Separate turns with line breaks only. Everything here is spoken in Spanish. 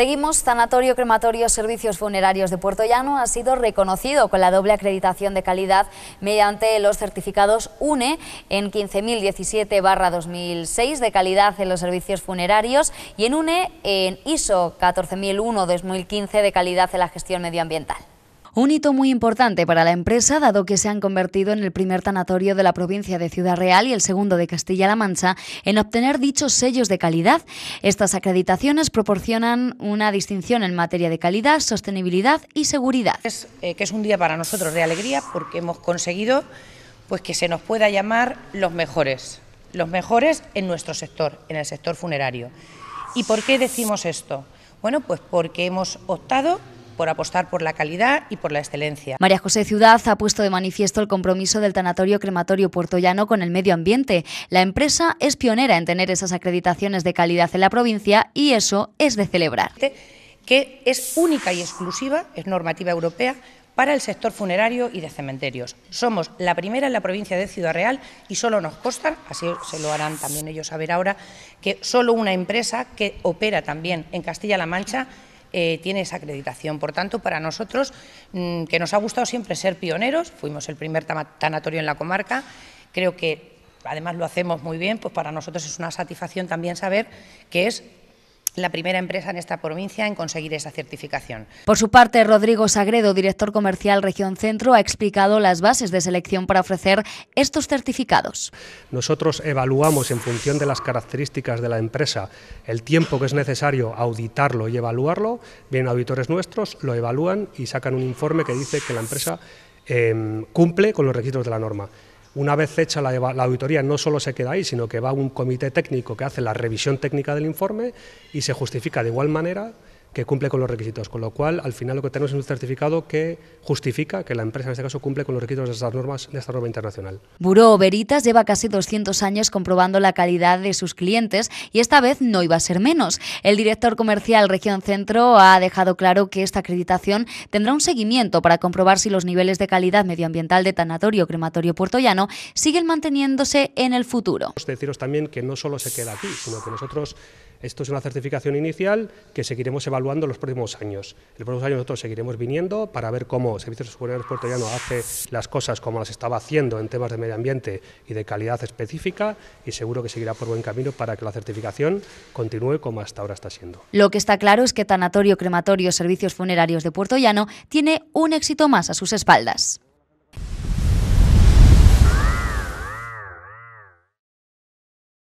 Seguimos, Sanatorio Crematorio Servicios Funerarios de Puerto Llano ha sido reconocido con la doble acreditación de calidad mediante los certificados UNE en 15.017-2006 de calidad en los servicios funerarios y en UNE en ISO 14001-2015 de calidad en la gestión medioambiental. Un hito muy importante para la empresa, dado que se han convertido en el primer tanatorio de la provincia de Ciudad Real y el segundo de Castilla-La Mancha en obtener dichos sellos de calidad. Estas acreditaciones proporcionan una distinción en materia de calidad, sostenibilidad y seguridad. Es,
eh, que es un día para nosotros de alegría porque hemos conseguido pues, que se nos pueda llamar los mejores, los mejores en nuestro sector, en el sector funerario. ¿Y por qué decimos esto? Bueno, pues porque hemos optado por apostar por la calidad y por la excelencia. María
José Ciudad ha puesto de manifiesto el compromiso del tanatorio crematorio puertollano con el medio ambiente. La empresa es pionera en tener esas acreditaciones de calidad en la provincia y eso es de celebrar.
Que es única y exclusiva, es normativa europea, para el sector funerario y de cementerios. Somos la primera en la provincia de Ciudad Real y solo nos costan, así se lo harán también ellos a ver ahora, que solo una empresa que opera también en Castilla-La Mancha eh, tiene esa acreditación. Por tanto, para nosotros, mm, que nos ha gustado siempre ser pioneros, fuimos el primer tanatorio en la comarca, creo que además lo hacemos muy bien, pues para nosotros es una satisfacción también saber que es la primera empresa en esta provincia en conseguir
esa certificación. Por su parte, Rodrigo Sagredo, director comercial Región Centro, ha explicado las bases de selección para ofrecer estos certificados.
Nosotros evaluamos en función de las características de la empresa el tiempo que es necesario auditarlo y evaluarlo. Vienen auditores nuestros, lo evalúan y sacan un informe que dice que la empresa em, cumple con los requisitos de la norma. Una vez hecha la, auditoría no solo se queda ahí, sino que va a un comité técnico que hace la revisión técnica del informe y se justifica de igual manera que cumple con los requisitos, con lo cual al final lo que tenemos es un certificado que justifica que la empresa en este caso cumple con los requisitos de estas normas de esta norma internacional.
Buró Veritas lleva casi 200 años comprobando la calidad de sus clientes y esta vez no iba a ser menos. El director comercial Región Centro ha dejado claro que esta acreditación tendrá un seguimiento para comprobar si los niveles de calidad medioambiental de tanatorio crematorio puertollano siguen manteniéndose en el futuro.
Deciros también que no solo se queda aquí, sino que nosotros esto es una certificación inicial que seguiremos evaluando en los próximos años. En los próximos años nosotros seguiremos viniendo para ver cómo Servicios Puerto Llano hace las cosas como las estaba haciendo en temas de medio ambiente y de calidad específica y seguro que seguirá por buen camino para que la certificación continúe como hasta ahora está siendo.
Lo que está claro es que Tanatorio, Crematorio, Servicios Funerarios de Puerto Llano tiene un éxito más a sus espaldas.